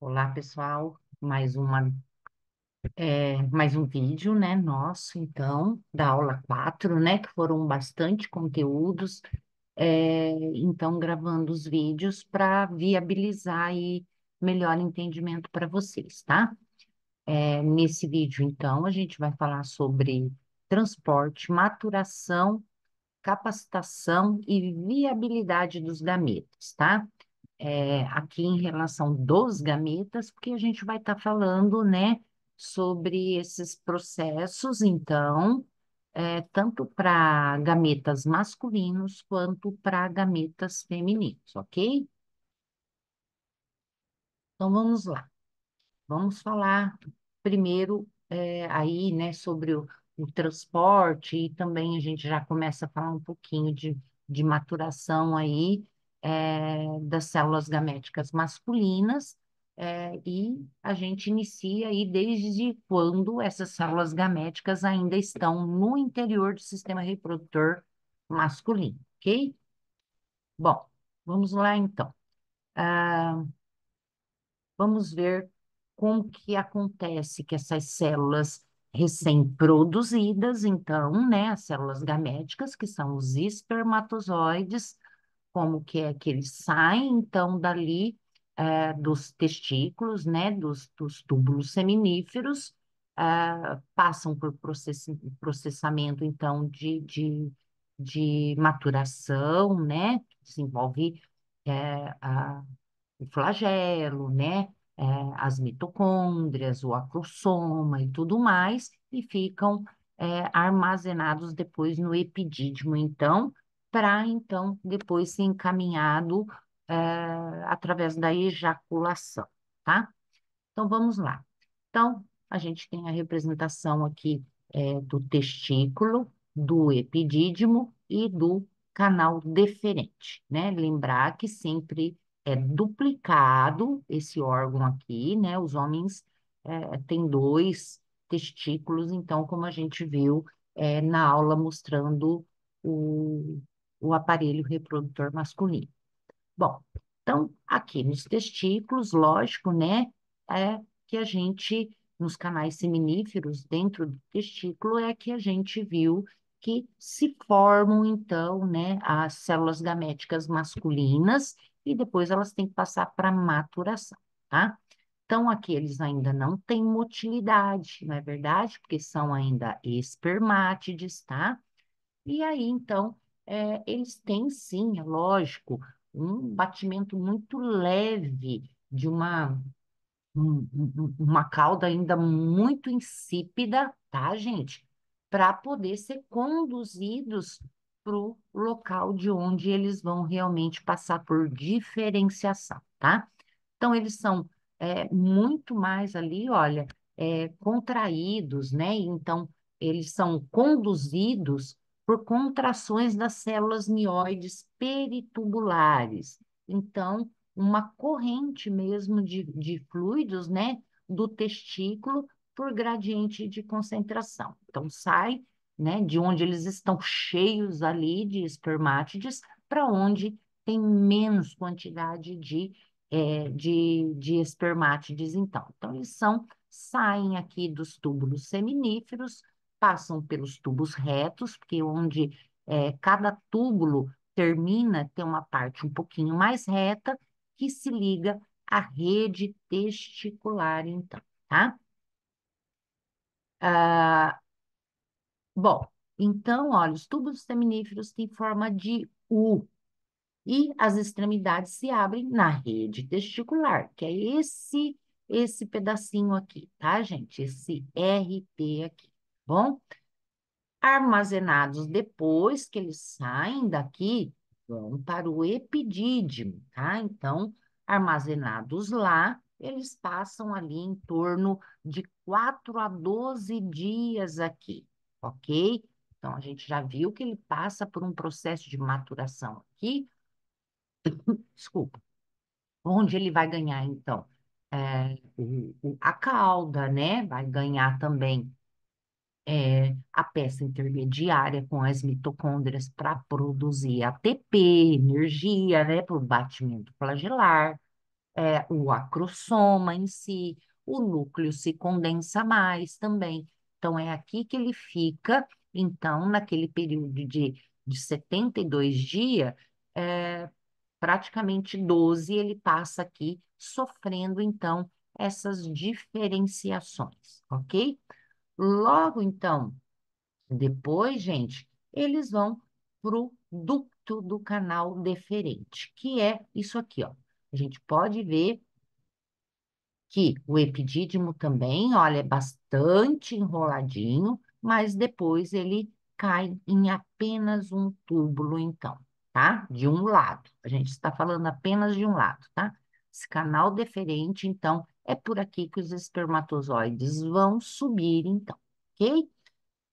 Olá, pessoal. Mais uma, é, mais um vídeo, né, nosso, então, da aula 4, né, que foram bastante conteúdos. É, então, gravando os vídeos para viabilizar e melhor entendimento para vocês, tá? É, nesse vídeo, então, a gente vai falar sobre transporte, maturação, capacitação e viabilidade dos gametas, tá? é, aqui em relação dos gametas, porque a gente vai estar tá falando, né, sobre esses processos, então, é, tanto para gametas masculinos quanto para gametas femininos, ok? Então, vamos lá. Vamos falar primeiro é, aí, né, sobre o, o transporte e também a gente já começa a falar um pouquinho de, de maturação aí, é, das células gaméticas masculinas, é, e a gente inicia aí desde quando essas células gaméticas ainda estão no interior do sistema reprodutor masculino, ok? Bom, vamos lá então. Ah, vamos ver como que acontece que essas células recém-produzidas, então, né, as células gaméticas, que são os espermatozoides, como que é que eles saem então, dali é, dos testículos, né, dos, dos túbulos seminíferos, é, passam por process, processamento, então, de, de, de maturação, né, desenvolve é, o flagelo, né, as mitocôndrias, o acrossoma e tudo mais, e ficam armazenados depois no epidídimo, então, para então depois ser encaminhado é, através da ejaculação, tá? Então vamos lá. Então a gente tem a representação aqui é, do testículo, do epidídimo e do canal deferente, né? Lembrar que sempre é duplicado esse órgão aqui, né? Os homens é, têm dois testículos, então, como a gente viu é, na aula mostrando o o aparelho reprodutor masculino. Bom, então, aqui nos testículos, lógico, né, é que a gente, nos canais seminíferos dentro do testículo, é que a gente viu que se formam, então, né, as células gaméticas masculinas e depois elas têm que passar para maturação, tá? Então, aqui eles ainda não têm motilidade, não é verdade? Porque são ainda espermátides, tá? E aí, então, é, eles têm sim, é lógico, um hum. batimento muito leve de uma uma cauda ainda muito insípida, tá, gente? Para poder ser conduzidos para o local de onde eles vão realmente passar por diferenciação, tá? Então, eles são é, muito mais ali, olha, é, contraídos, né? Então, eles são conduzidos por contrações das células mioides peritubulares. Então, uma corrente mesmo de, de fluidos, né, do testículo por gradiente de concentração. Então, sai né, de onde eles estão cheios ali de espermátides para onde tem menos quantidade de, é, de, de espermátides, então. Então, eles são, saem aqui dos túbulos seminíferos passam pelos tubos retos, porque onde é, cada túbulo termina, tem uma parte um pouquinho mais reta que se liga à rede testicular, então, tá? Ah, bom, então, olha, os tubos seminíferos têm forma de U e as extremidades se abrem na rede testicular, que é esse esse pedacinho aqui, tá, gente? Esse RT aqui bom? Armazenados depois que eles saem daqui, vão para o epidídimo, tá? Então, armazenados lá, eles passam ali em torno de 4 a 12 dias aqui, ok? Então, a gente já viu que ele passa por um processo de maturação aqui. Desculpa. Onde ele vai ganhar, então, é, a cauda, né? Vai ganhar também é, a peça intermediária com as mitocôndrias para produzir ATP, energia, né, para o batimento flagelar, é, o acrosoma em si, o núcleo se condensa mais também. Então, é aqui que ele fica, então, naquele período de, de 72 dias, é, praticamente 12, ele passa aqui sofrendo, então, essas diferenciações, ok? Logo então, depois, gente, eles vão para o ducto do canal deferente, que é isso aqui, ó. A gente pode ver que o epidídimo também, olha, é bastante enroladinho, mas depois ele cai em apenas um túbulo, então, tá? De um lado. A gente está falando apenas de um lado, tá? Esse canal deferente, então, é por aqui que os espermatozoides vão subir, então, ok?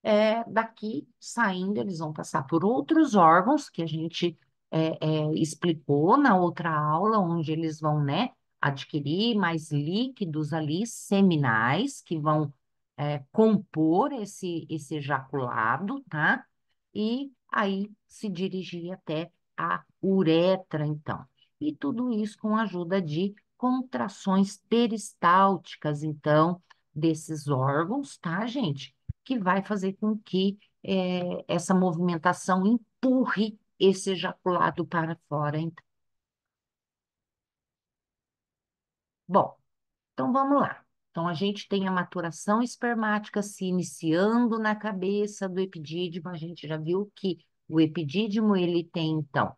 É, daqui saindo, eles vão passar por outros órgãos que a gente é, é, explicou na outra aula, onde eles vão, né, adquirir mais líquidos ali, seminais, que vão é, compor esse, esse ejaculado, tá? E aí se dirigir até a uretra, então. E tudo isso com a ajuda de contrações peristálticas, então, desses órgãos, tá, gente? Que vai fazer com que é, essa movimentação empurre esse ejaculado para fora, então. Bom, então vamos lá. Então, a gente tem a maturação espermática se iniciando na cabeça do epidídimo. A gente já viu que o epidídimo, ele tem, então,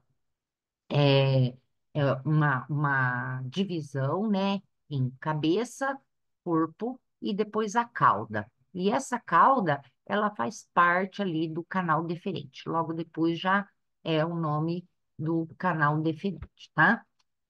é, é, uma, uma divisão, né, em cabeça, corpo e depois a cauda. E essa cauda, ela faz parte ali do canal deferente. Logo depois já é o nome do canal deferente, tá?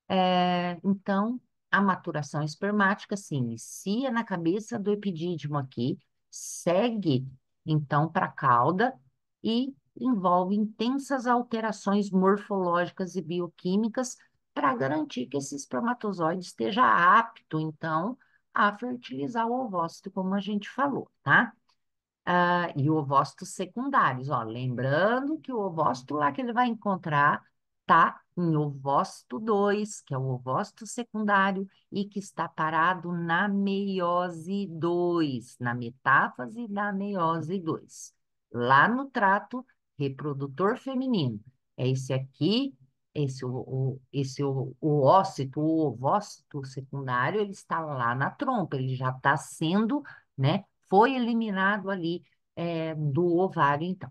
É, então, a maturação espermática se assim, inicia na cabeça do epidídimo aqui, segue então para a cauda e envolve intensas alterações morfológicas e bioquímicas para garantir que esse espermatozoide esteja apto, então, a fertilizar o ovócito, como a gente falou, tá? E ah, e ovócitos secundários, ó, lembrando que o ovócito lá que ele vai encontrar tá em ovócito 2, que é o ovócito secundário e que está parado na meiose 2, na metáfase da meiose 2, lá no trato reprodutor feminino. É esse aqui esse, o, esse o, o ócito, o ovócito secundário, ele está lá na trompa, ele já está sendo, né? Foi eliminado ali é, do ovário, então.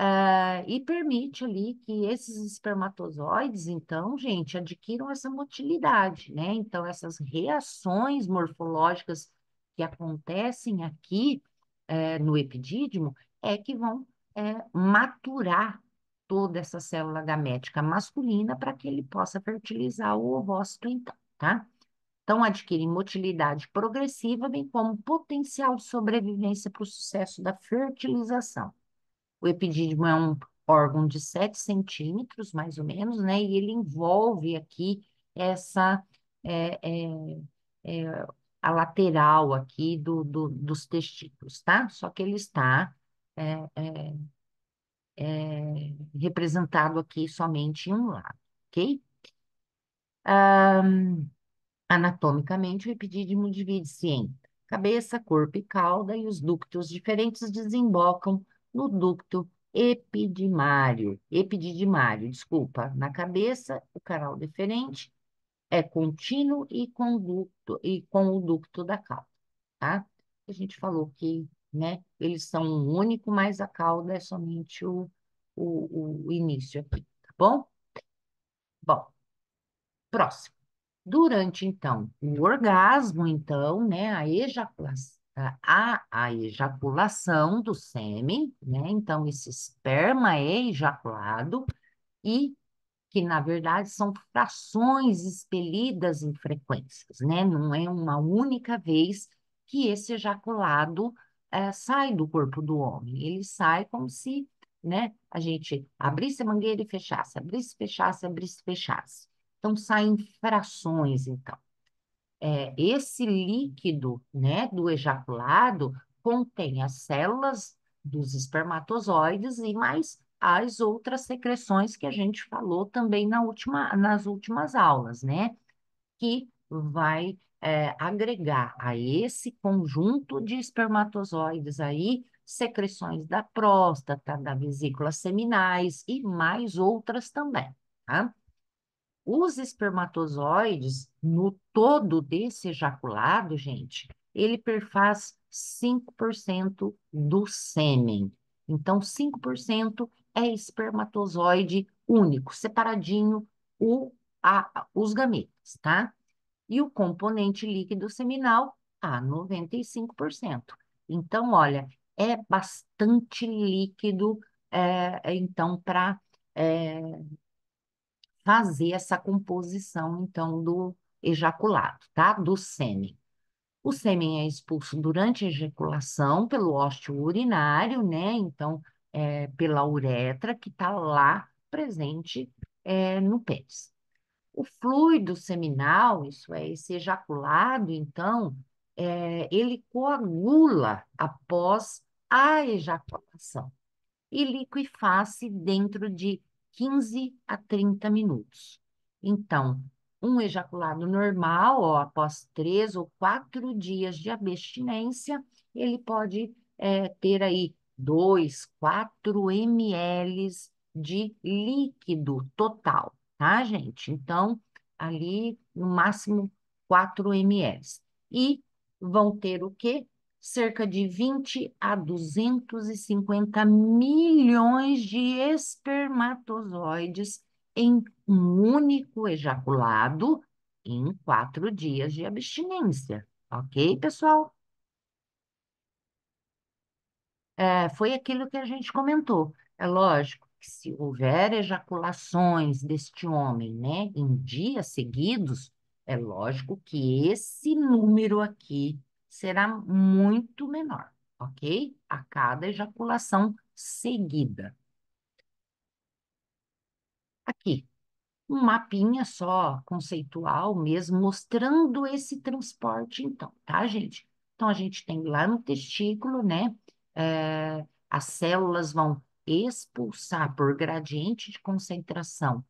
Uh, e permite ali que esses espermatozoides, então, gente, adquiram essa motilidade, né? Então, essas reações morfológicas que acontecem aqui é, no epidídimo é que vão é, maturar toda essa célula gamética masculina para que ele possa fertilizar o ovócito, então, tá? Então, adquire motilidade progressiva, bem como potencial de sobrevivência para o sucesso da fertilização. O epidídimo é um órgão de 7 centímetros, mais ou menos, né? E ele envolve aqui essa. É, é, é, a lateral aqui do, do, dos testículos, tá? Só que ele está é, é, é, representado aqui somente em um lado, ok? Um, ah, anatomicamente, o epidídimo divide-se em cabeça, corpo e cauda, e os ductos diferentes desembocam no ducto epidimário, epididimário, desculpa, na cabeça, o canal deferente é contínuo e, conducto, e com o ducto da cauda, tá? A gente falou que né? Eles são um único, mas a cauda é somente o, o, o início aqui, tá bom? Bom, próximo. Durante, então, o orgasmo, então, né, a ejaculação, a, a ejaculação do sêmen, né, então esse esperma é ejaculado e que, na verdade, são frações expelidas em frequências, né, não é uma única vez que esse ejaculado é, sai do corpo do homem, ele sai como se né, a gente abrisse a mangueira e fechasse, abrisse, fechasse, abrisse, fechasse. Então, saem frações, então. É, esse líquido né, do ejaculado contém as células dos espermatozoides e mais as outras secreções que a gente falou também na última, nas últimas aulas, né? Que vai é, agregar a esse conjunto de espermatozoides aí secreções da próstata, da vesícula seminais e mais outras também, tá? Os espermatozoides, no todo desse ejaculado, gente, ele perfaz 5% do sêmen. Então, 5% é espermatozoide único, separadinho o, a, os gametas, tá? e o componente líquido seminal a 95%. Então, olha, é bastante líquido, é, então, para é, fazer essa composição, então, do ejaculado, tá? Do sêmen. O sêmen é expulso durante a ejaculação pelo ósteo urinário, né? Então, é, pela uretra que está lá presente é, no pênis. O fluido seminal, isso é, esse ejaculado, então, é, ele coagula após a ejaculação e liquefaz-se dentro de 15 a 30 minutos. Então, um ejaculado normal, ó, após três ou quatro dias de abstinência, ele pode é, ter aí 2, 4 ml de líquido total tá, gente? Então, ali no máximo 4 ml. E vão ter o quê? Cerca de 20 a 250 milhões de espermatozoides em um único ejaculado em quatro dias de abstinência. Ok, pessoal? É, foi aquilo que a gente comentou. É lógico que se houver ejaculações deste homem, né, em dias seguidos, é lógico que esse número aqui será muito menor, ok? A cada ejaculação seguida. Aqui, um mapinha só conceitual mesmo, mostrando esse transporte, então, tá, gente? Então, a gente tem lá no testículo, né? É, as células vão expulsar por gradiente de concentração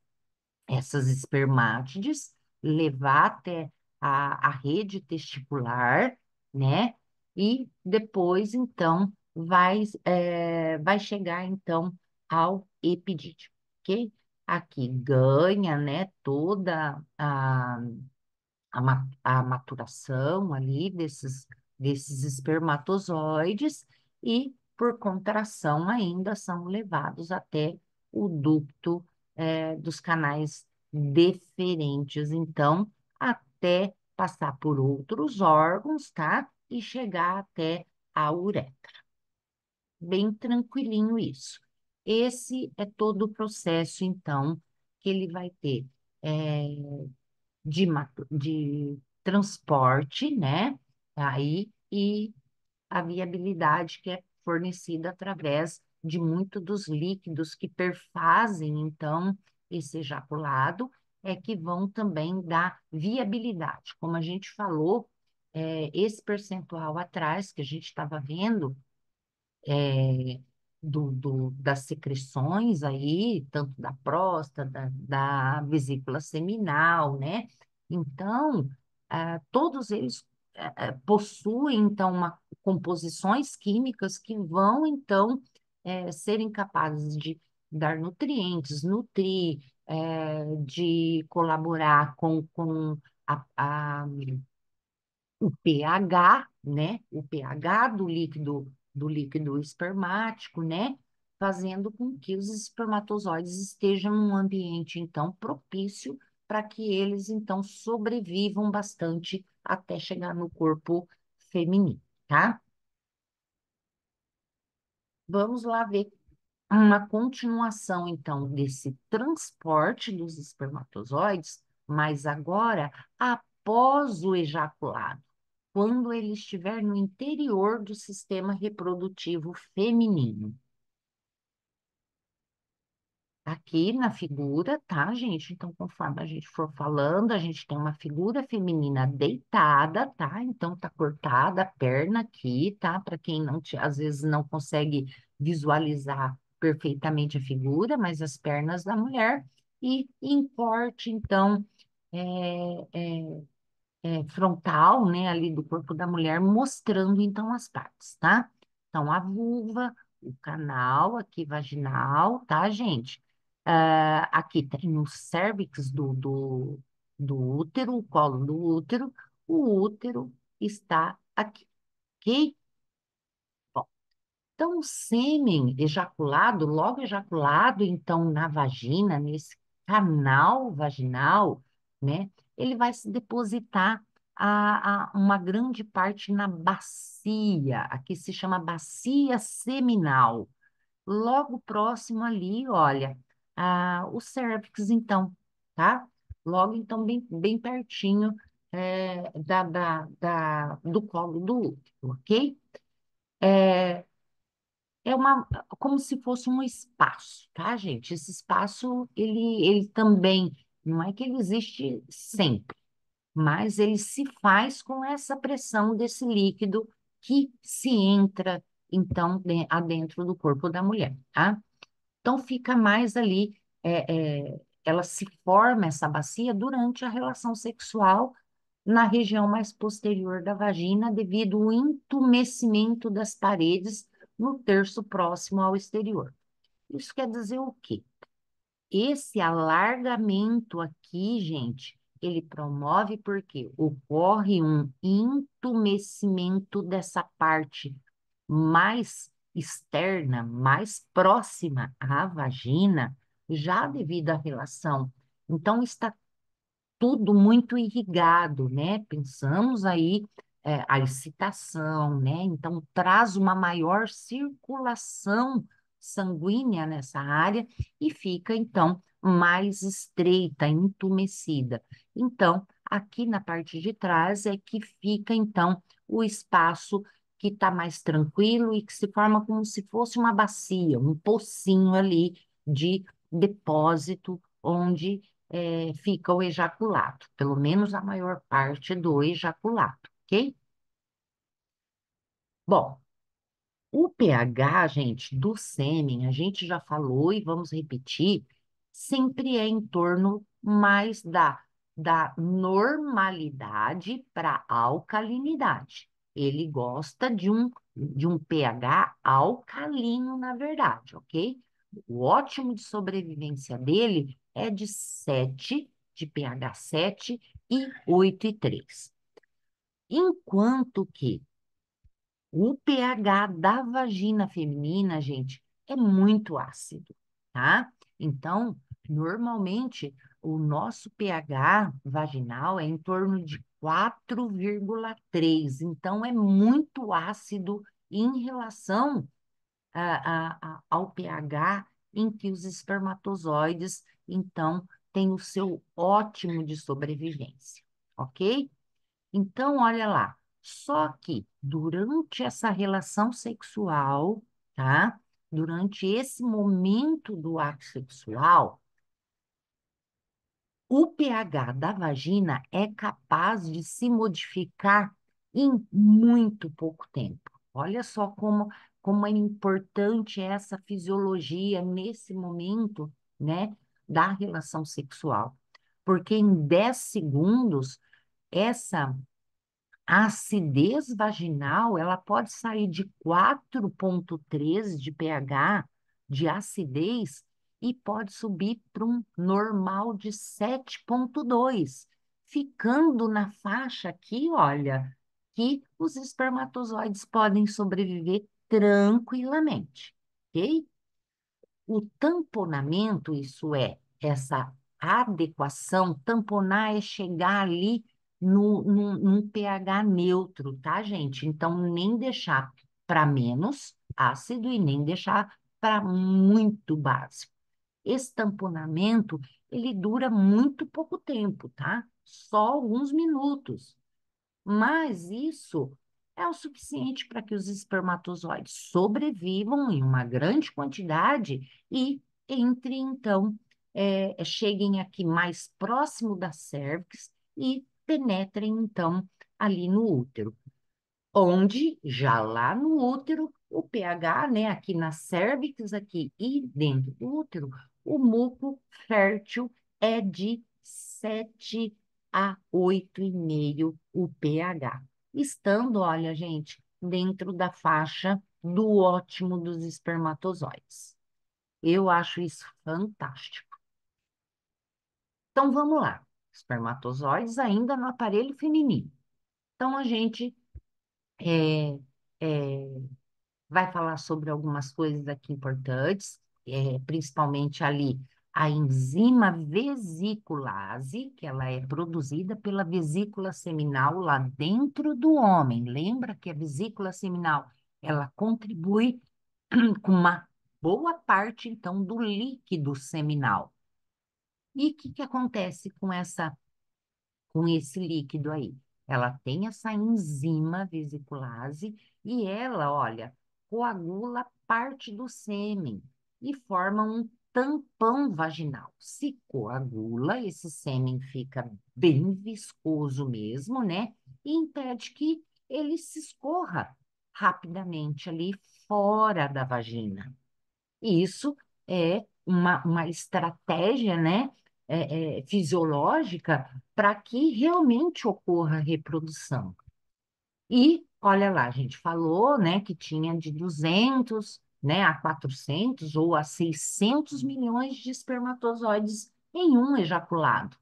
essas espermátides, levar até a, a rede testicular, né? E depois, então, vai, é, vai chegar, então, ao epidídimo, ok? Aqui ganha, né, toda a, a, a maturação ali desses, desses espermatozoides e por contração ainda são levados até o ducto é, dos canais deferentes, então, até passar por outros órgãos, tá? E chegar até a uretra. Bem tranquilinho isso. Esse é todo o processo, então, que ele vai ter é, de, de transporte, né? Aí, e a viabilidade, que é fornecida através de muito dos líquidos que perfazem, então, esse ejaculado, é que vão também dar viabilidade. Como a gente falou, é, esse percentual atrás que a gente estava vendo é, do, do, das secreções aí, tanto da próstata, da, da vesícula seminal, né? Então, ah, todos eles eh, eh, possuem, então, uma composições químicas que vão, então, é, eh, serem capazes de dar nutrientes, nutrir, é, de colaborar com, com a, a, o pH, né? O pH do líquido, do líquido espermático, né? Fazendo com que os espermatozoides estejam num ambiente, então, propício para que eles, então, sobrevivam bastante até chegar no corpo feminino tá? Vamos lá ver uma continuação, então, desse transporte dos espermatozoides, mas agora após o ejaculado, quando ele estiver no interior do sistema reprodutivo feminino aqui na figura, tá, gente? Então, conforme a gente for falando, a gente tem uma figura feminina deitada, tá? Então, tá cortada a perna aqui, tá? Para quem não te, às vezes não consegue visualizar perfeitamente a figura, mas as pernas da mulher. E em corte, então, é, é, é, frontal, né, ali do corpo da mulher, mostrando, então, as partes, tá? Então, a vulva, o canal aqui vaginal, tá, gente? Uh, aqui tem o cérvix do, do, do útero, o colo do útero. O útero está aqui, ok? Bom, então, o sêmen ejaculado, logo ejaculado, então, na vagina, nesse canal vaginal, né? Ele vai se depositar a, a, uma grande parte na bacia, aqui se chama bacia seminal. Logo próximo ali, olha, ah, o cervix, então, tá? Logo, então, bem, bem pertinho é, da, da, da, do colo do útero, ok? É, é uma, como se fosse um espaço, tá, gente? Esse espaço, ele, ele também, não é que ele existe sempre, mas ele se faz com essa pressão desse líquido que se entra, então, adentro do corpo da mulher, tá? Então fica mais ali, é, é, ela se forma essa bacia durante a relação sexual na região mais posterior da vagina, devido ao entumecimento das paredes no terço próximo ao exterior. Isso quer dizer o quê? Esse alargamento aqui, gente, ele promove porque ocorre um entumecimento dessa parte mais externa mais próxima à vagina, já devido à relação. Então, está tudo muito irrigado, né? Pensamos aí é, a excitação, né? Então, traz uma maior circulação sanguínea nessa área e fica, então, mais estreita, entumecida. Então, aqui na parte de trás é que fica, então, o espaço que está mais tranquilo e que se forma como se fosse uma bacia, um pocinho ali de depósito onde é, fica o ejaculado, pelo menos a maior parte do ejaculado, ok? Bom, o pH, gente, do sêmen, a gente já falou e vamos repetir, sempre é em torno mais da, da normalidade para alcalinidade ele gosta de um, de um pH alcalino, na verdade, ok? O ótimo de sobrevivência dele é de 7, de pH 7 e 8 e 3. Enquanto que o pH da vagina feminina, gente, é muito ácido, tá? Então, normalmente, o nosso pH vaginal é em torno de 4,3, então é muito ácido em relação a, a, a, ao pH em que os espermatozoides, então, têm o seu ótimo de sobrevivência, ok? Então, olha lá, só que durante essa relação sexual, tá? Durante esse momento do ato sexual, o pH da vagina é capaz de se modificar em muito pouco tempo. Olha só como, como é importante essa fisiologia nesse momento, né, da relação sexual. Porque em 10 segundos, essa acidez vaginal, ela pode sair de 4.3 de pH de acidez e pode subir para um normal de 7,2, ficando na faixa aqui, olha, que os espermatozoides podem sobreviver tranquilamente, ok? O tamponamento, isso é, essa adequação, tamponar é chegar ali no, num, num pH neutro, tá, gente? Então, nem deixar para menos ácido e nem deixar para muito básico. Esse tamponamento, ele dura muito pouco tempo, tá? Só alguns minutos. Mas isso é o suficiente para que os espermatozoides sobrevivam em uma grande quantidade e entrem, então, é, é, cheguem aqui mais próximo da cervix e penetrem, então, ali no útero onde já lá no útero, o pH, né, aqui na cervix aqui e dentro do útero, o muco fértil é de 7 a 8,5 o pH. Estando, olha, gente, dentro da faixa do ótimo dos espermatozoides. Eu acho isso fantástico. Então, vamos lá. Espermatozoides ainda no aparelho feminino. Então, a gente é, é, vai falar sobre algumas coisas aqui importantes, é, principalmente ali a enzima vesiculase, que ela é produzida pela vesícula seminal lá dentro do homem. Lembra que a vesícula seminal, ela contribui com uma boa parte, então, do líquido seminal. E o que, que acontece com essa com esse líquido aí? Ela tem essa enzima vesiculase e ela, olha, coagula parte do sêmen e forma um tampão vaginal. Se coagula, esse sêmen fica bem viscoso mesmo, né? E impede que ele se escorra rapidamente ali fora da vagina. Isso é uma, uma estratégia, né, é, é, fisiológica para que realmente ocorra reprodução. E, olha lá, a gente falou né, que tinha de 200 né, a 400 ou a 600 milhões de espermatozoides em um ejaculado.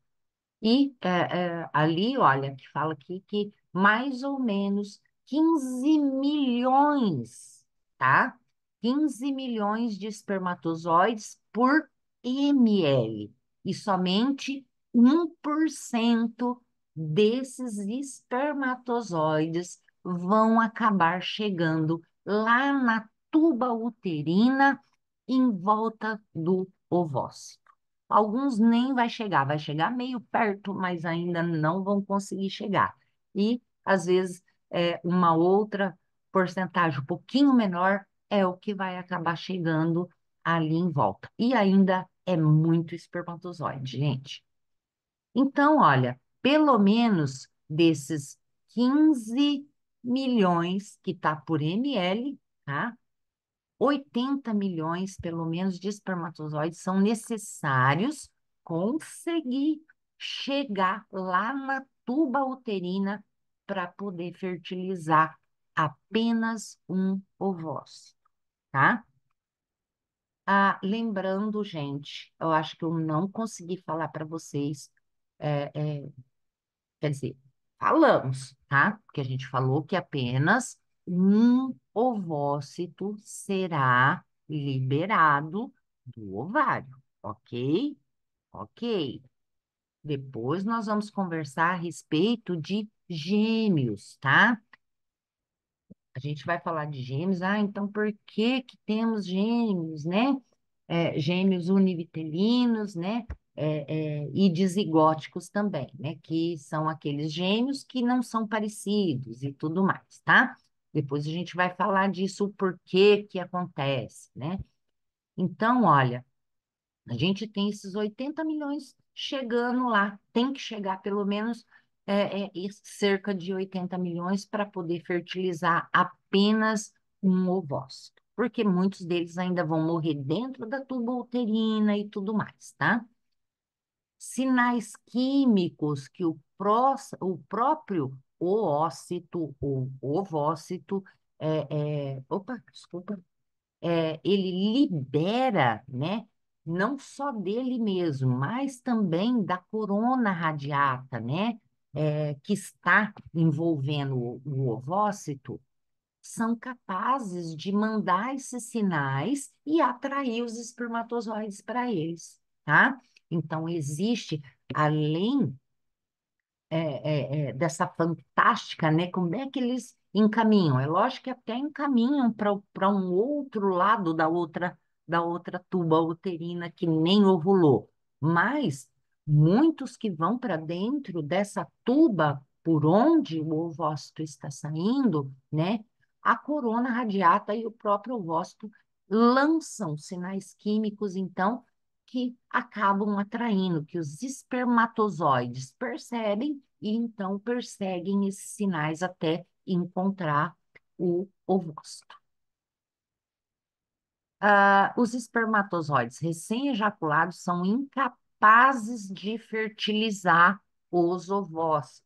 E é, é, ali, olha, que fala aqui que mais ou menos 15 milhões, tá? 15 milhões de espermatozoides por ml e somente 1% desses espermatozoides vão acabar chegando lá na tuba uterina em volta do ovócito. Alguns nem vai chegar, vai chegar meio perto, mas ainda não vão conseguir chegar. E, às vezes, é, uma outra porcentagem um pouquinho menor é o que vai acabar chegando ali em volta. E ainda é muito espermatozoide, gente. Então, olha, pelo menos desses 15 milhões que está por ml, tá? 80 milhões, pelo menos, de espermatozoides são necessários conseguir chegar lá na tuba uterina para poder fertilizar apenas um ovócito, tá? Ah, lembrando, gente, eu acho que eu não consegui falar para vocês, é, é, quer dizer, falamos, tá? Porque a gente falou que apenas um ovócito será liberado do ovário, ok? Ok. Depois nós vamos conversar a respeito de gêmeos, tá? A gente vai falar de gêmeos, ah, então por que que temos gêmeos, né? É, gêmeos univitelinos, né? É, é, e dizigóticos também, né? Que são aqueles gêmeos que não são parecidos e tudo mais, tá? Depois a gente vai falar disso, o porquê que acontece, né? Então, olha, a gente tem esses 80 milhões chegando lá, tem que chegar pelo menos é, é cerca de 80 milhões para poder fertilizar apenas um ovócito, porque muitos deles ainda vão morrer dentro da tuba uterina e tudo mais, tá? Sinais químicos que o, o próprio oócito ou ovócito, é, é, opa, desculpa, é, ele libera, né? Não só dele mesmo, mas também da corona radiata, né? é, que está envolvendo o, ovócito são capazes de mandar esses sinais e atrair os espermatozoides para eles, tá? Então, existe, além é, é, é, dessa fantástica, né? Como é que eles encaminham? É lógico que até encaminham para um outro lado da outra da outra tuba uterina que nem ovulou, mas muitos que vão para dentro dessa tuba por onde o ovócito está saindo, né? A corona radiata e o próprio ovócito lançam sinais químicos, então, que acabam atraindo, que os espermatozoides percebem e então perseguem esses sinais até encontrar o ovócito. Uh, os espermatozoides recém-ejaculados são incapazes capazes de fertilizar os ovócitos,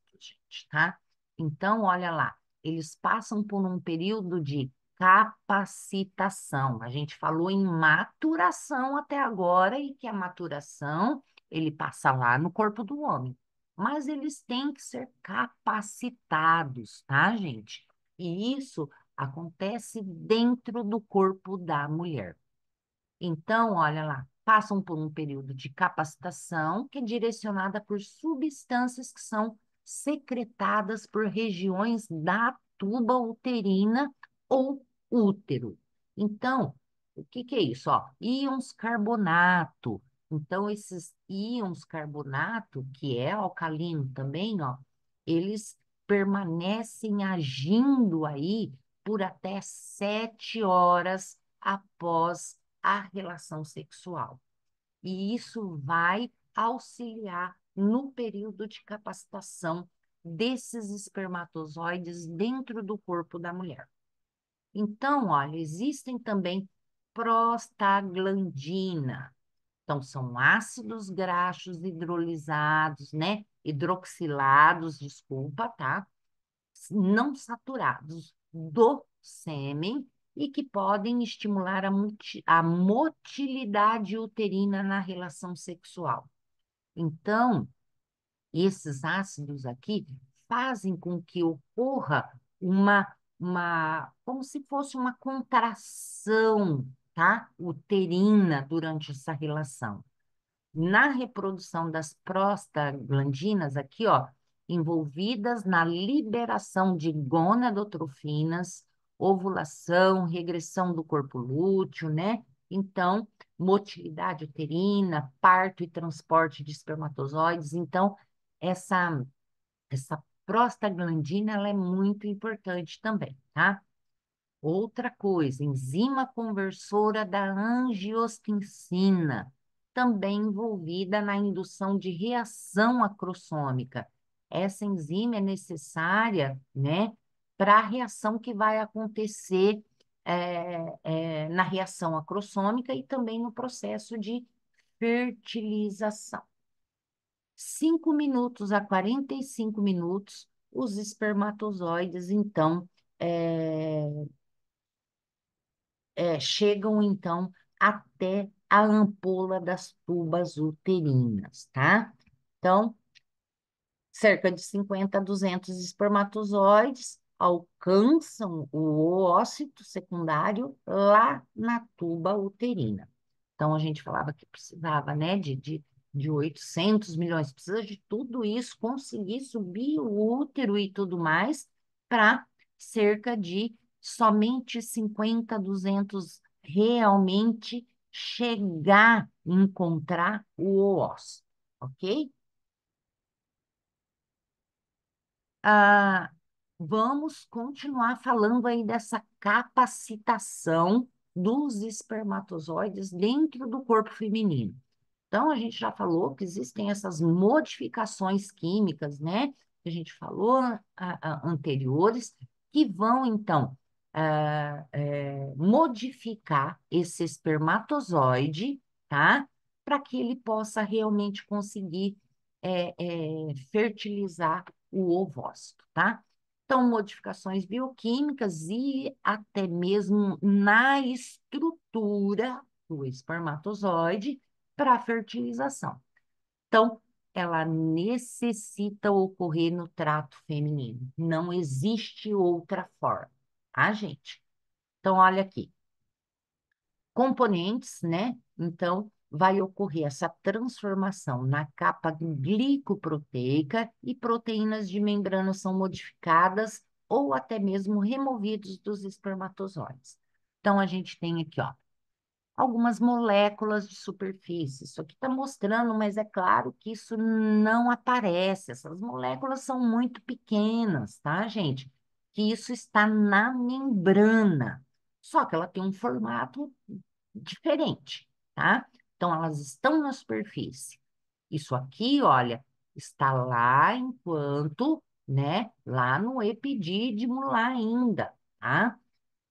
gente, tá? Então, olha lá, eles passam por um período de capacitação. A gente falou em maturação até agora e que a maturação ele passa lá no corpo do homem, mas eles têm que ser capacitados, tá, gente? E isso acontece dentro do corpo da mulher. Então, olha lá, passam por um período de capacitação que é direcionada por substâncias que são secretadas por regiões da tuba uterina ou útero. Então, o que, que é isso? Ó, íons carbonato. Então, esses íons carbonato, que é alcalino também, ó, eles permanecem agindo aí por até sete horas após a relação sexual. E isso vai auxiliar no período de capacitação desses espermatozoides dentro do corpo da mulher. Então, olha, existem também prostaglandina. Então, são ácidos graxos hidrolisados, né? Hidroxilados, desculpa, tá? Não saturados do sêmen e que podem estimular a, motilidade uterina na relação sexual. Então, esses ácidos aqui fazem com que ocorra uma, uma como se fosse uma contração tá? uterina durante essa relação. Na reprodução das prostaglandinas, aqui, ó, envolvidas na liberação de gonadotrofinas ovulação, regressão do corpo lúteo, né? Então, motilidade uterina, parto e transporte de espermatozoides. Então, essa, essa prostaglandina ela é muito importante também, tá? Outra coisa, enzima conversora da angiostensina, também envolvida na indução de reação acrossômica. Essa enzima é necessária, né, para a reação que vai acontecer é, é, na reação acrossômica e também no processo de fertilização. 5 minutos a 45 minutos, os espermatozoides, então, é, chegam, então, até a ampola das tubas uterinas, tá? Então, cerca de 50 a 200 espermatozoides alcançam o ócito secundário lá na tuba uterina. Então, a gente falava que precisava né, de, de, de 800 milhões, precisa de tudo isso, conseguir subir o útero e tudo mais, para cerca de somente 50, 200 realmente chegar, encontrar o ósseo, ok? Ah, vamos continuar falando aí dessa capacitação dos espermatozoides dentro do corpo feminino. Então, a gente já falou que existem essas modificações químicas, né? Que a gente falou a, a, anteriores, que vão, então, a, ah, é, modificar esse espermatozoide, tá? Para que ele possa realmente conseguir é, é, fertilizar o ovócito, tá? Então, modificações bioquímicas e até mesmo na estrutura do espermatozoide para fertilização. Então, ela necessita ocorrer no trato feminino. Não existe outra forma, tá, gente? Então, olha aqui. Componentes, né? Então, vai ocorrer essa transformação na capa glicoproteica e proteínas de membrana são modificadas ou até mesmo removidos dos espermatozoides. Então, a gente tem aqui, ó, algumas moléculas de superfície. Isso aqui está mostrando, mas é claro que isso não aparece. Essas moléculas são muito pequenas, tá, gente? Que isso está na membrana. Só que ela tem um formato diferente, tá? Então, elas estão na superfície. Isso aqui, olha, está lá enquanto, né, lá no epidídimo lá ainda, tá?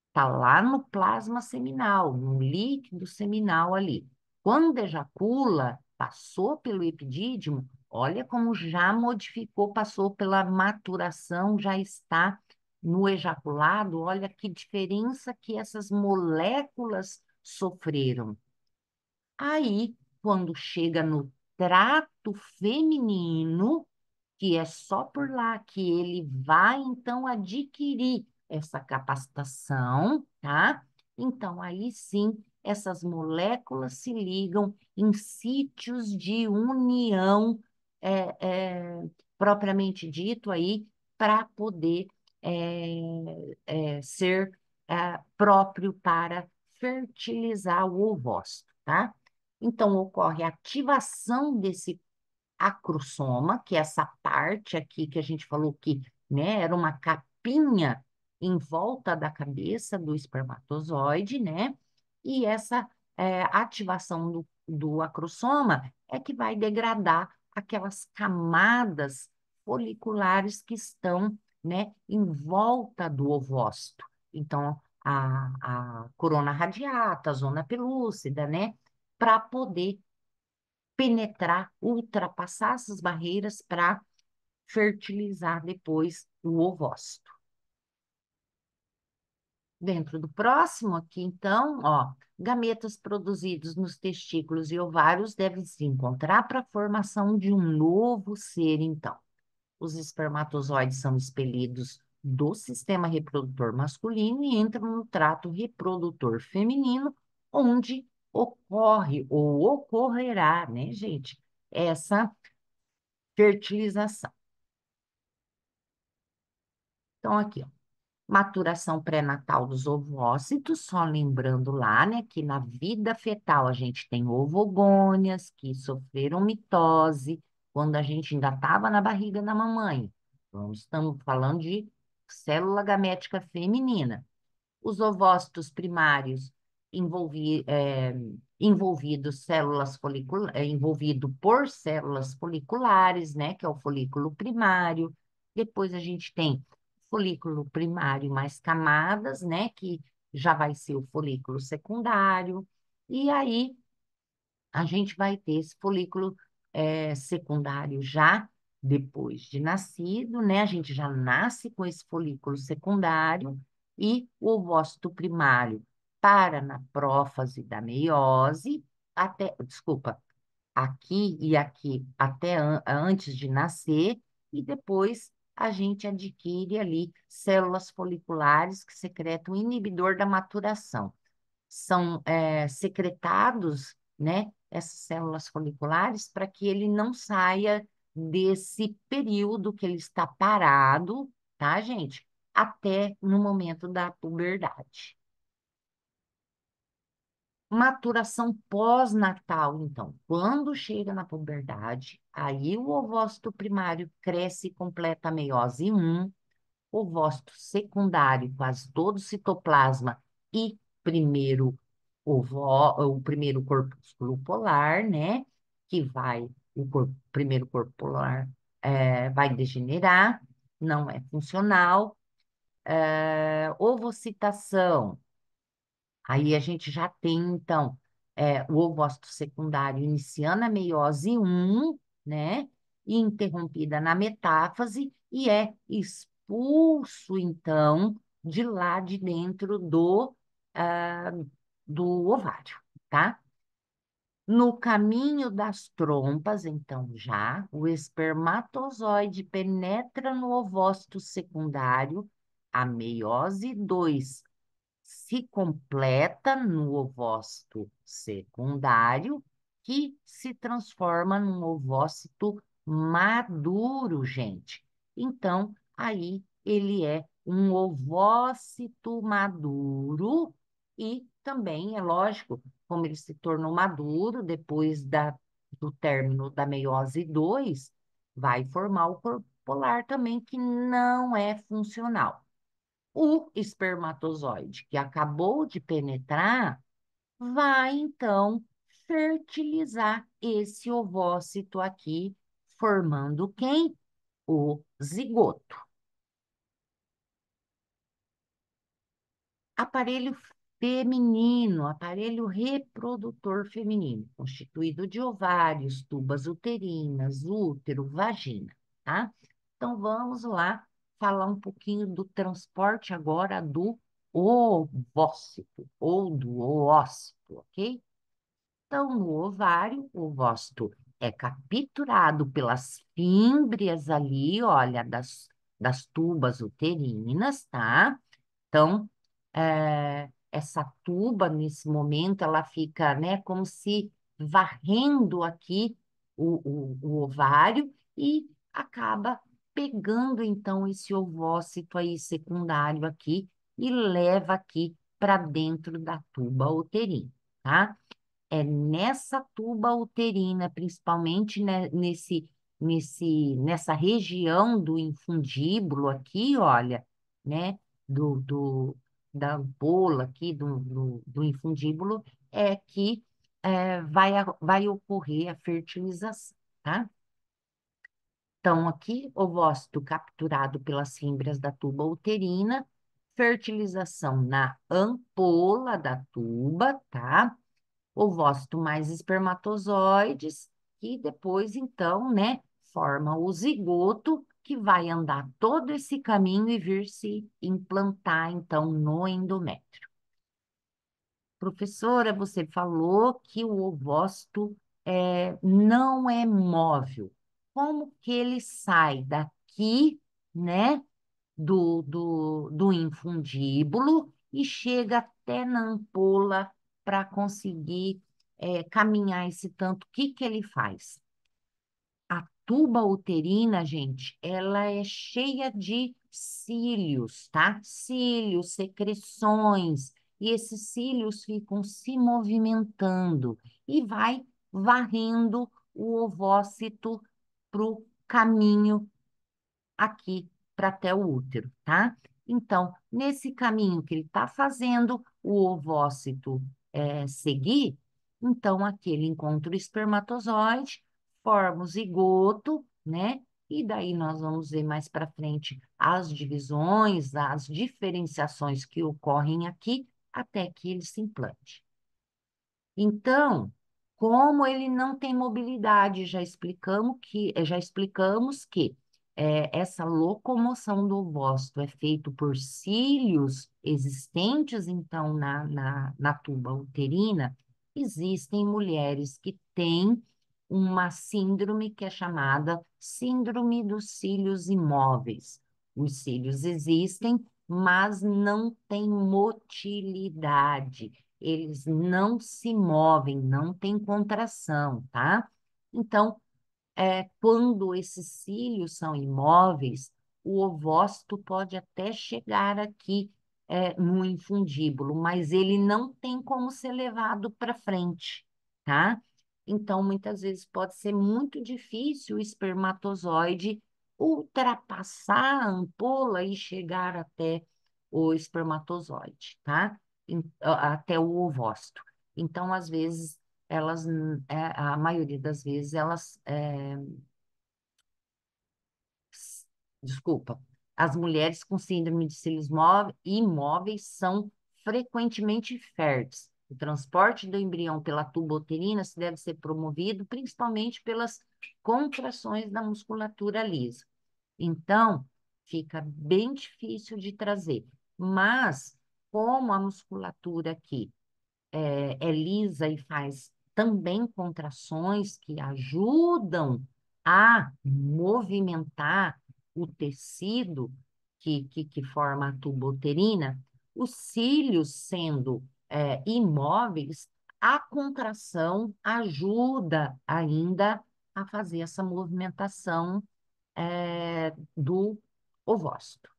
Está lá no plasma seminal, no líquido seminal ali. Quando ejacula, passou pelo epidídimo, olha como já modificou, passou pela maturação, já está no ejaculado, olha que diferença que essas moléculas sofreram, Aí, quando chega no trato feminino, que é só por lá que ele vai então adquirir essa capacitação, tá? Então, aí sim, essas moléculas se ligam em sítios de união é, é, propriamente dito aí, para poder é, é ser é, próprio para fertilizar o ovócito, tá? Então, ocorre a ativação desse acrosoma, que é essa parte aqui que a gente falou que né, era uma capinha em volta da cabeça do espermatozoide, né? E essa é, ativação do, do acrosoma é que vai degradar aquelas camadas foliculares que estão né, em volta do ovócito. Então, a, a corona radiata, a zona pelúcida, né? para poder penetrar, ultrapassar essas barreiras para fertilizar depois o ovócito. Dentro do próximo aqui, então, ó, gametas produzidos nos testículos e ovários devem se encontrar para a formação de um novo ser, então. Os espermatozoides são expelidos do sistema reprodutor masculino e entram no trato reprodutor feminino, onde ocorre ou ocorrerá, né, gente, essa fertilização. Então, aqui, ó, maturação pré-natal dos ovócitos, só lembrando lá, né, que na vida fetal a gente tem ovogônias que sofreram mitose quando a gente ainda estava na barriga da mamãe. Então, estamos falando de célula gamética feminina. Os ovócitos primários envolvi, é, envolvido células folicula, eh, envolvido por células foliculares, né, que é o folículo primário. Depois a gente tem folículo primário mais camadas, né, que já vai ser o folículo secundário. E aí a gente vai ter esse folículo é, secundário já depois de nascido, né? A gente já nasce com esse folículo secundário e o ovócito primário para na prófase da meiose, até, desculpa, aqui e aqui até an antes de nascer, e depois a gente adquire ali células foliculares que secretam inibidor da maturação. São é, secretados, né, essas células foliculares para que ele não saia desse período que ele está parado, tá, gente? Até no momento da puberdade. Maturação pós-natal, então, quando chega na puberdade, aí o ovócito primário cresce e completa a meiose 1, ovócito secundário, quase todo citoplasma e primeiro ovo, o primeiro corpúsculo polar, né? Que vai, o corpo, primeiro corpo polar é, vai degenerar, não é funcional. É, ovocitação, Aí a gente já tem, então, é, o ovócito secundário iniciando a meiose 1, né? Interrompida na metáfase e é expulso, então, de lá de dentro do, uh, do ovário, tá? No caminho das trompas, então, já, o espermatozoide penetra no ovócito secundário, a meiose 2, se completa no ovócito secundário, que se transforma num ovócito maduro, gente. Então, aí ele é um ovócito maduro e também, é lógico, como ele se tornou maduro depois da, do término da meiose 2, vai formar o corpo polar também, que não é funcional o espermatozoide que acabou de penetrar vai então fertilizar esse ovócito aqui, formando quem? O zigoto. Aparelho feminino, aparelho reprodutor feminino, constituído de ovários, tubas uterinas, útero, vagina, tá? Então vamos lá falar um pouquinho do transporte agora do ovócito ou do oócito, ok? Então, no ovário, o ovócito é capturado pelas fímbrias ali, olha, das, das tubas uterinas, tá? Então, é, essa tuba, nesse momento, ela fica, né, como se varrendo aqui o, o, o ovário e acaba pegando então esse ovócito aí secundário aqui e leva aqui para dentro da tuba uterina, tá? É nessa tuba uterina, principalmente né, nesse, nesse, nessa região do infundíbulo aqui, olha, né, do, do, da ampola aqui, do, do, do infundíbulo, é que é, vai, vai ocorrer a fertilização, tá? Então, aqui, ovócito capturado pelas fímbrias da tuba uterina, fertilização na ampola da tuba, tá? Ovócito mais espermatozoides, que depois, então, né, forma o zigoto, que vai andar todo esse caminho e vir se implantar, então, no endométrio. Professora, você falou que o ovócito é, não é móvel como que ele sai daqui, né, do, do, do infundíbulo e chega até na ampola para conseguir é, caminhar esse tanto. O que que ele faz? A tuba uterina, gente, ela é cheia de cílios, tá? Cílios, secreções, e esses cílios ficam se movimentando e vai varrendo o ovócito para o caminho aqui para até o útero, tá? Então, nesse caminho que ele está fazendo, o ovócito é, seguir, então aqui ele encontra o espermatozoide, forma o zigoto, né? E daí nós vamos ver mais para frente as divisões, as diferenciações que ocorrem aqui até que ele se implante. Então, como ele não tem mobilidade, já explicamos que, eh, já explicamos que é, essa locomoção do ovócito é feita por cílios existentes, então, na, na, na tuba uterina, existem mulheres que têm uma síndrome que é chamada síndrome dos cílios imóveis. Os cílios existem, mas não tem motilidade. Eles não se movem, não tem contração, tá? Então, é, quando esses cílios são imóveis, o ovócito pode até chegar aqui é, no infundíbulo, mas ele não tem como ser levado para frente, tá? Então, muitas vezes pode ser muito difícil o espermatozoide ultrapassar a ampola e chegar até o espermatozoide, tá? Até o ovócito. Então, às vezes, elas, é, a maioria das vezes, elas. É... Desculpa. As mulheres com síndrome de cílios imóveis são frequentemente férteis. O transporte do embrião pela tuboterina se deve ser promovido principalmente pelas contrações da musculatura lisa. Então, fica bem difícil de trazer. Mas, como a musculatura aqui é, é lisa e faz também contrações que ajudam a movimentar o tecido que, que, que forma a tuboterina, os cílios sendo é, imóveis, a contração ajuda ainda a fazer essa movimentação é, do ovócito.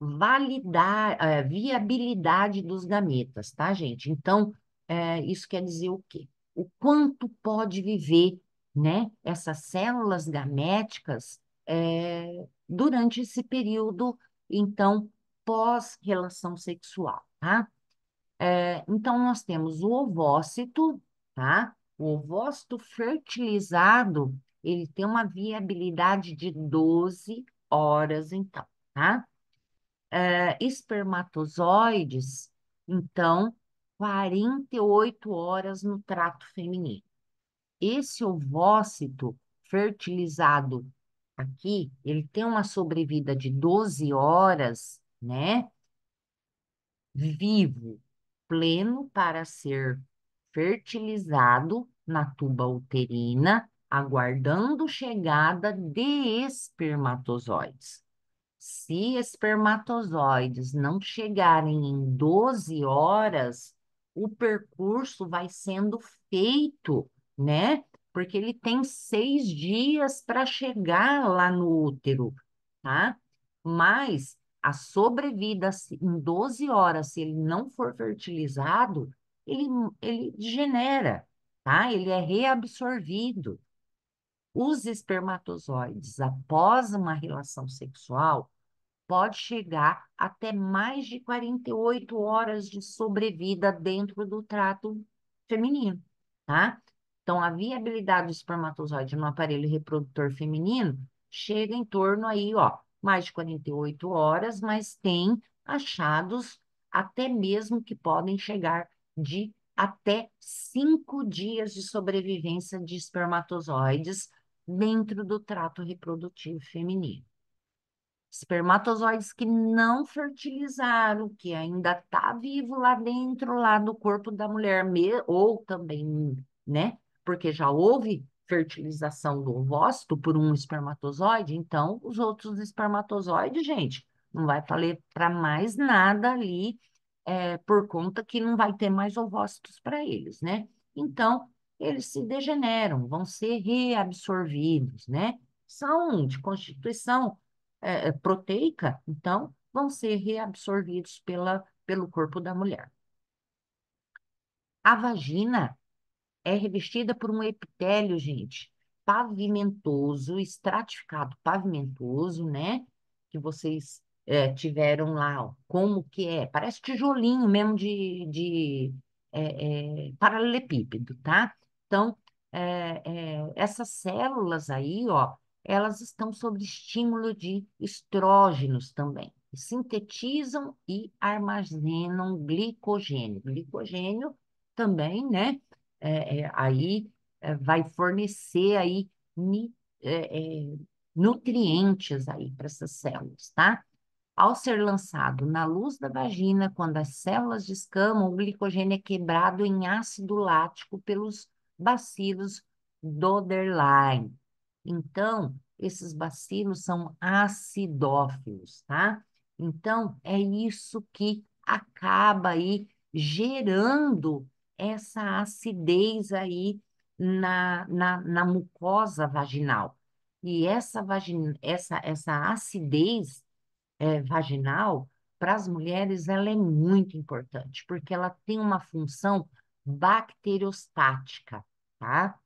Validar, é, eh, viabilidade dos gametas, tá, gente? Então, é, isso quer dizer o quê? O quanto pode viver, né, essas células gaméticas durante esse período, então, pós-relação sexual, tá? então, nós temos o ovócito, tá? O ovócito fertilizado, ele tem uma viabilidade de 12 horas, então, tá? É, espermatozoides, então, 48 horas no trato feminino. Esse ovócito fertilizado aqui, ele tem uma sobrevida de 12 horas, né? Vivo, pleno para ser fertilizado na tuba uterina, aguardando chegada de espermatozoides. Se espermatozoides não chegarem em 12 horas, o percurso vai sendo feito, né? Porque ele tem seis dias para chegar lá no útero, tá? Mas a sobrevida em 12 horas, se ele não for fertilizado, ele, ele degenera, tá? Ele é reabsorvido. Os espermatozoides, após uma relação sexual, pode chegar até mais de 48 horas de sobrevida dentro do trato feminino, tá? Então, a viabilidade do espermatozoide no aparelho reprodutor feminino chega em torno aí, ó, mais de 48 horas, mas tem achados até mesmo que podem chegar de até cinco dias de sobrevivência de espermatozoides dentro do trato reprodutivo feminino. Espermatozoides que não fertilizaram, que ainda está vivo lá dentro, lá no corpo da mulher, ou também, né? Porque já houve fertilização do ovócito por um espermatozoide, então os outros espermatozoides, gente, não vai valer para mais nada ali é, por conta que não vai ter mais ovócitos para eles, né? Então, eles se degeneram, vão ser reabsorvidos, né? São de constituição é, é, proteica, então vão ser reabsorvidos pela, pelo corpo da mulher. A vagina é revestida por um epitélio, gente, pavimentoso, estratificado pavimentoso, né? Que vocês é, tiveram lá, ó, como que é, parece tijolinho mesmo de, de é, é, paralelepípedo, tá? Então, é, é, essas células aí, ó, elas estão sob estímulo de estrógenos também. Sintetizam e armazenam glicogênio. Glicogênio também, né? É, aí vai fornecer aí nutrientes aí para essas células, tá? Ao ser lançado na luz da vagina, quando as células descamam, o glicogênio é quebrado em ácido lático pelos bacilos doderline. Então, esses bacilos são acidófilos, tá? Então, é isso que acaba aí gerando essa acidez aí na, na, na mucosa vaginal. E essa, vagina, essa, essa acidez é, vaginal, para as mulheres, ela é muito importante, porque ela tem uma função bacteriostática, tá?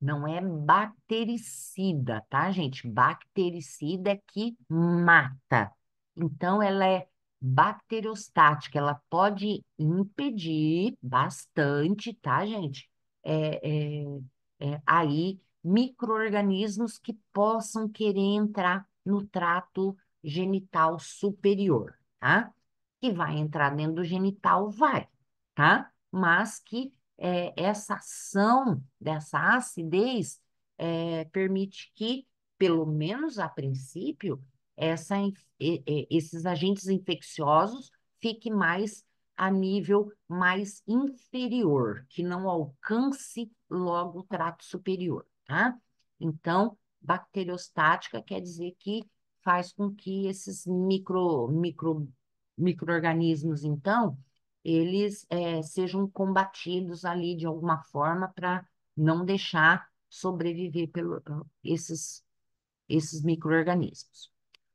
Não é bactericida, tá, gente? Bactericida é que mata. Então, ela é bacteriostática, ela pode impedir bastante, tá, gente? É, é, é, aí, micro-organismos que possam querer entrar no trato genital superior, tá? Que vai entrar dentro do genital, vai, tá? Mas que é, essa ação dessa acidez é, permite que, pelo menos a princípio, essa, esses agentes infecciosos fiquem mais a nível mais inferior, que não alcance logo o trato superior, tá? Então, bacteriostática quer dizer que faz com que esses micro, micro, micro-organismos, então, eles é, sejam combatidos ali de alguma forma para não deixar sobreviver pelo, esses, esses micro-organismos.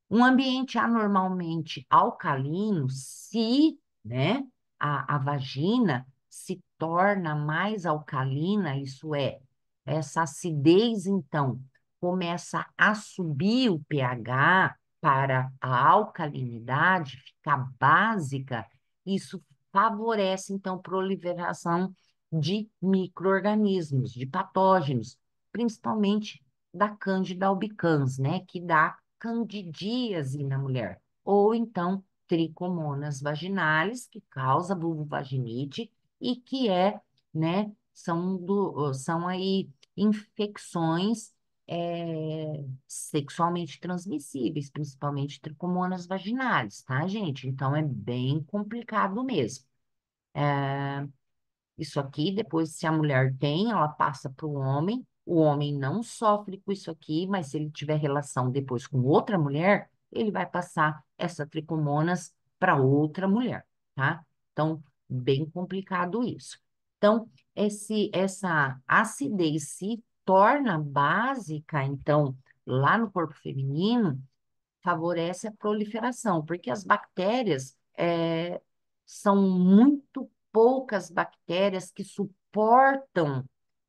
Um ambiente anormalmente alcalino, se né, a, a vagina se torna mais alcalina, isso é, essa acidez, então, começa a subir o pH para a alcalinidade ficar básica, isso favorece, então, proliferação de micro-organismos, de patógenos, principalmente da Candida albicans, né, que dá candidíase na mulher, ou então tricomonas vaginalis, que causa vulvovaginite e que é, né, são, do, são aí infecções é, sexualmente transmissíveis, principalmente tricomonas vaginais, tá, gente? Então, é bem complicado mesmo. É, isso aqui, depois, se a mulher tem, ela passa para o homem. O homem não sofre com isso aqui, mas se ele tiver relação depois com outra mulher, ele vai passar essa tricomonas para outra mulher, tá? Então, bem complicado isso. Então, esse, essa acidez torna básica, então, lá no corpo feminino, favorece a proliferação, porque as bactérias é, são muito poucas bactérias que suportam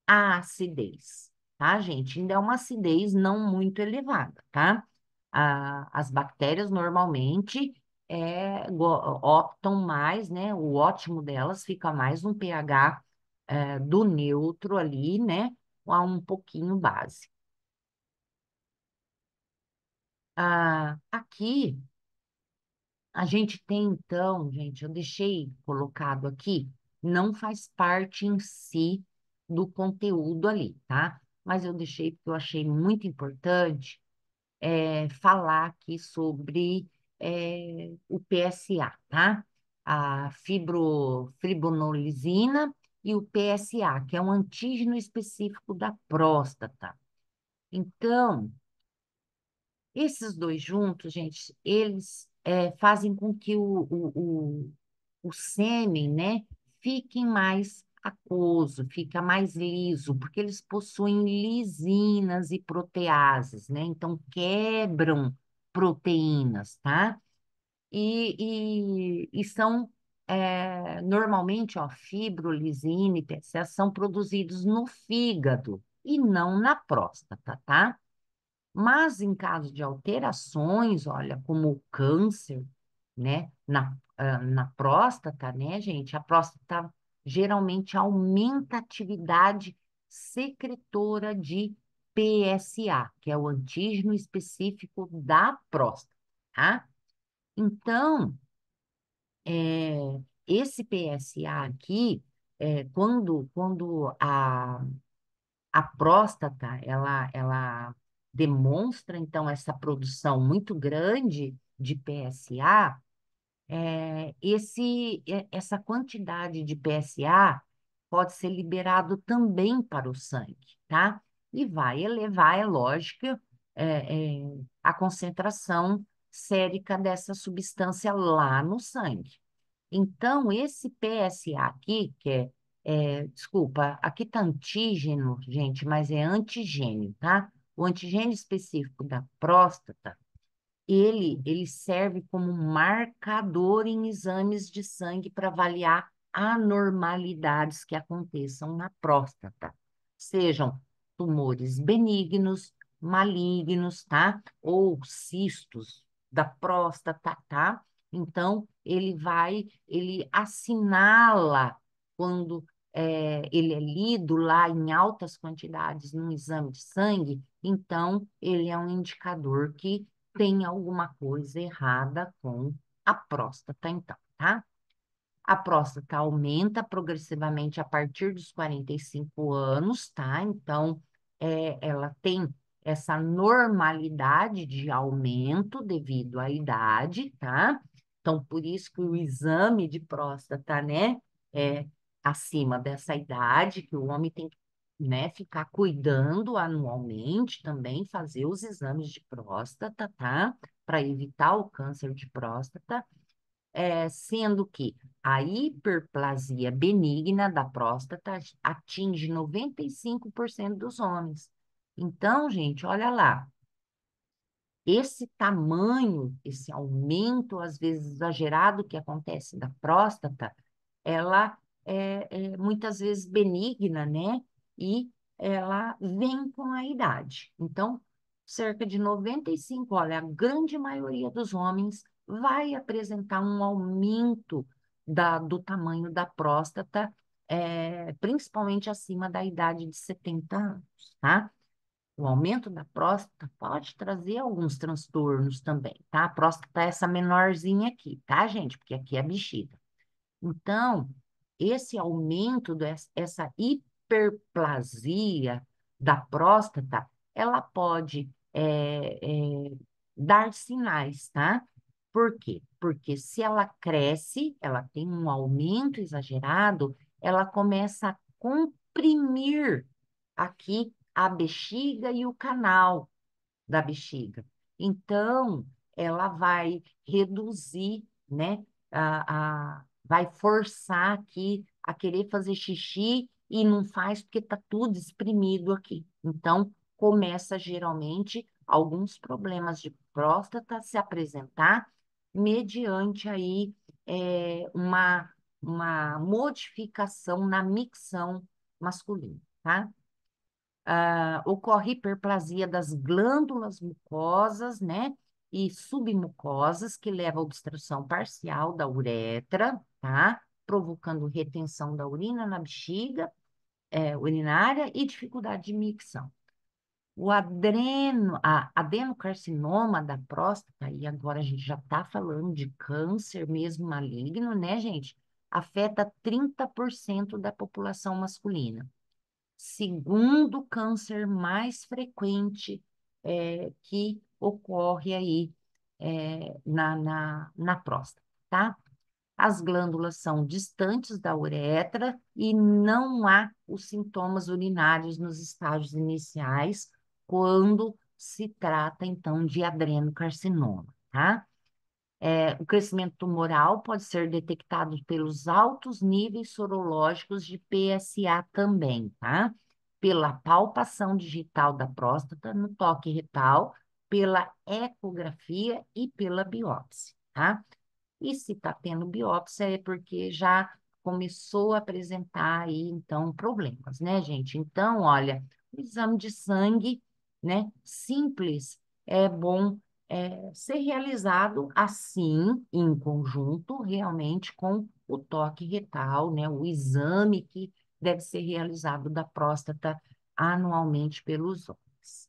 a acidez, tá, gente? Ainda é uma acidez não muito elevada, tá? A, as bactérias normalmente é, optam mais, né? O ótimo delas fica mais um pH é, do neutro ali, né? a um pouquinho base. Ah, aqui, a gente tem, então, gente, eu deixei colocado aqui, não faz parte em si do conteúdo ali, tá? Mas eu deixei porque eu achei muito importante é, falar aqui sobre é, o PSA, tá? A fibro, fibronolizina e o PSA, que é um antígeno específico da próstata. Então, esses dois juntos, gente, eles é, fazem com que o, o, o, o sêmen, né, fique mais aquoso, fica mais liso, porque eles possuem lisinas e proteases, né? Então, quebram proteínas, tá? E, e, e são é, normalmente, ó, fibro, lisine, PSA, são produzidos no fígado e não na próstata, tá? Mas em caso de alterações, olha, como o câncer, né, na, ah, na próstata, né, gente, a próstata geralmente aumenta a atividade secretora de PSA, que é o antígeno específico da próstata, tá? Então, é, esse PSA aqui, é, quando, quando a, a próstata ela, ela demonstra então essa produção muito grande de PSA, é, esse, é, essa quantidade de PSA pode ser liberado também para o sangue, tá? E vai elevar, é lógica, é, é, a concentração sérica dessa substância lá no sangue. Então, esse PSA aqui, que é, é desculpa, aqui está antígeno, gente, mas é antigênio, tá? O antigênio específico da próstata, ele, ele serve como marcador em exames de sangue para avaliar anormalidades que aconteçam na próstata, sejam tumores benignos, malignos, tá? Ou cistos da próstata, tá? Então, ele vai, ele assinala quando é, ele é lido lá em altas quantidades num exame de sangue, então ele é um indicador que tem alguma coisa errada com a próstata, então, tá? A próstata aumenta progressivamente a partir dos 45 anos, tá? Então, é, ela tem essa normalidade de aumento devido à idade, tá? Então, por isso que o exame de próstata, né, é acima dessa idade, que o homem tem que né, ficar cuidando anualmente também, fazer os exames de próstata, tá? Para evitar o câncer de próstata, é, sendo que a hiperplasia benigna da próstata atinge 95% dos homens. Então, gente, olha lá. Esse tamanho, esse aumento, às vezes exagerado, que acontece da próstata, ela é, é muitas vezes benigna, né? E ela vem com a idade. Então, cerca de 95, olha, a grande maioria dos homens vai apresentar um aumento da, do tamanho da próstata, é, principalmente acima da idade de 70 anos, tá? O aumento da próstata pode trazer alguns transtornos também, tá? A próstata é essa menorzinha aqui, tá, gente? Porque aqui é a bexiga. Então, esse aumento, essa hiperplasia da próstata, ela pode é, é, dar sinais, tá? Por quê? Porque se ela cresce, ela tem um aumento exagerado, ela começa a comprimir aqui a bexiga e o canal da bexiga. Então, ela vai reduzir, né? A, a, vai forçar aqui a querer fazer xixi e não faz porque está tudo exprimido aqui. Então, começa geralmente alguns problemas de próstata se apresentar mediante aí é, uma, uma modificação na micção masculina, tá? ah, ocorre hiperplasia das glândulas mucosas, né? E submucosas, que leva à obstrução parcial da uretra, tá? Provocando retenção da urina na bexiga é, urinária e dificuldade de micção. O adreno, a adenocarcinoma da próstata, e agora a gente já está falando de câncer mesmo maligno, né, gente? Afeta 30% da população masculina segundo câncer mais frequente é, que ocorre aí é, na, na, na próstata, tá? As glândulas são distantes da uretra e não há os sintomas urinários nos estágios iniciais, quando se trata, então, de adrenocarcinoma, tá? É, o crescimento tumoral pode ser detectado pelos altos níveis sorológicos de PSA também, tá? Pela palpação digital da próstata, no toque retal, pela ecografia e pela biópsia, tá? E se tá tendo biópsia é porque já começou a apresentar aí, então, problemas, né, gente? Então, olha, o exame de sangue, né, simples, é bom é, ser realizado assim, em conjunto, realmente com o toque retal, né, o exame que deve ser realizado da próstata anualmente pelos homens.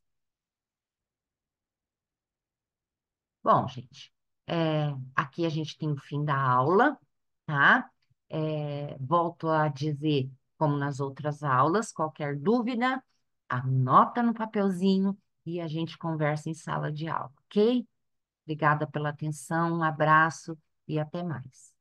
Bom, gente, é, aqui a gente tem o fim da aula, tá? É, volto a dizer, como nas outras aulas, qualquer dúvida, anota no papelzinho e a gente conversa em sala de aula ok? Obrigada pela atenção, um abraço e até mais.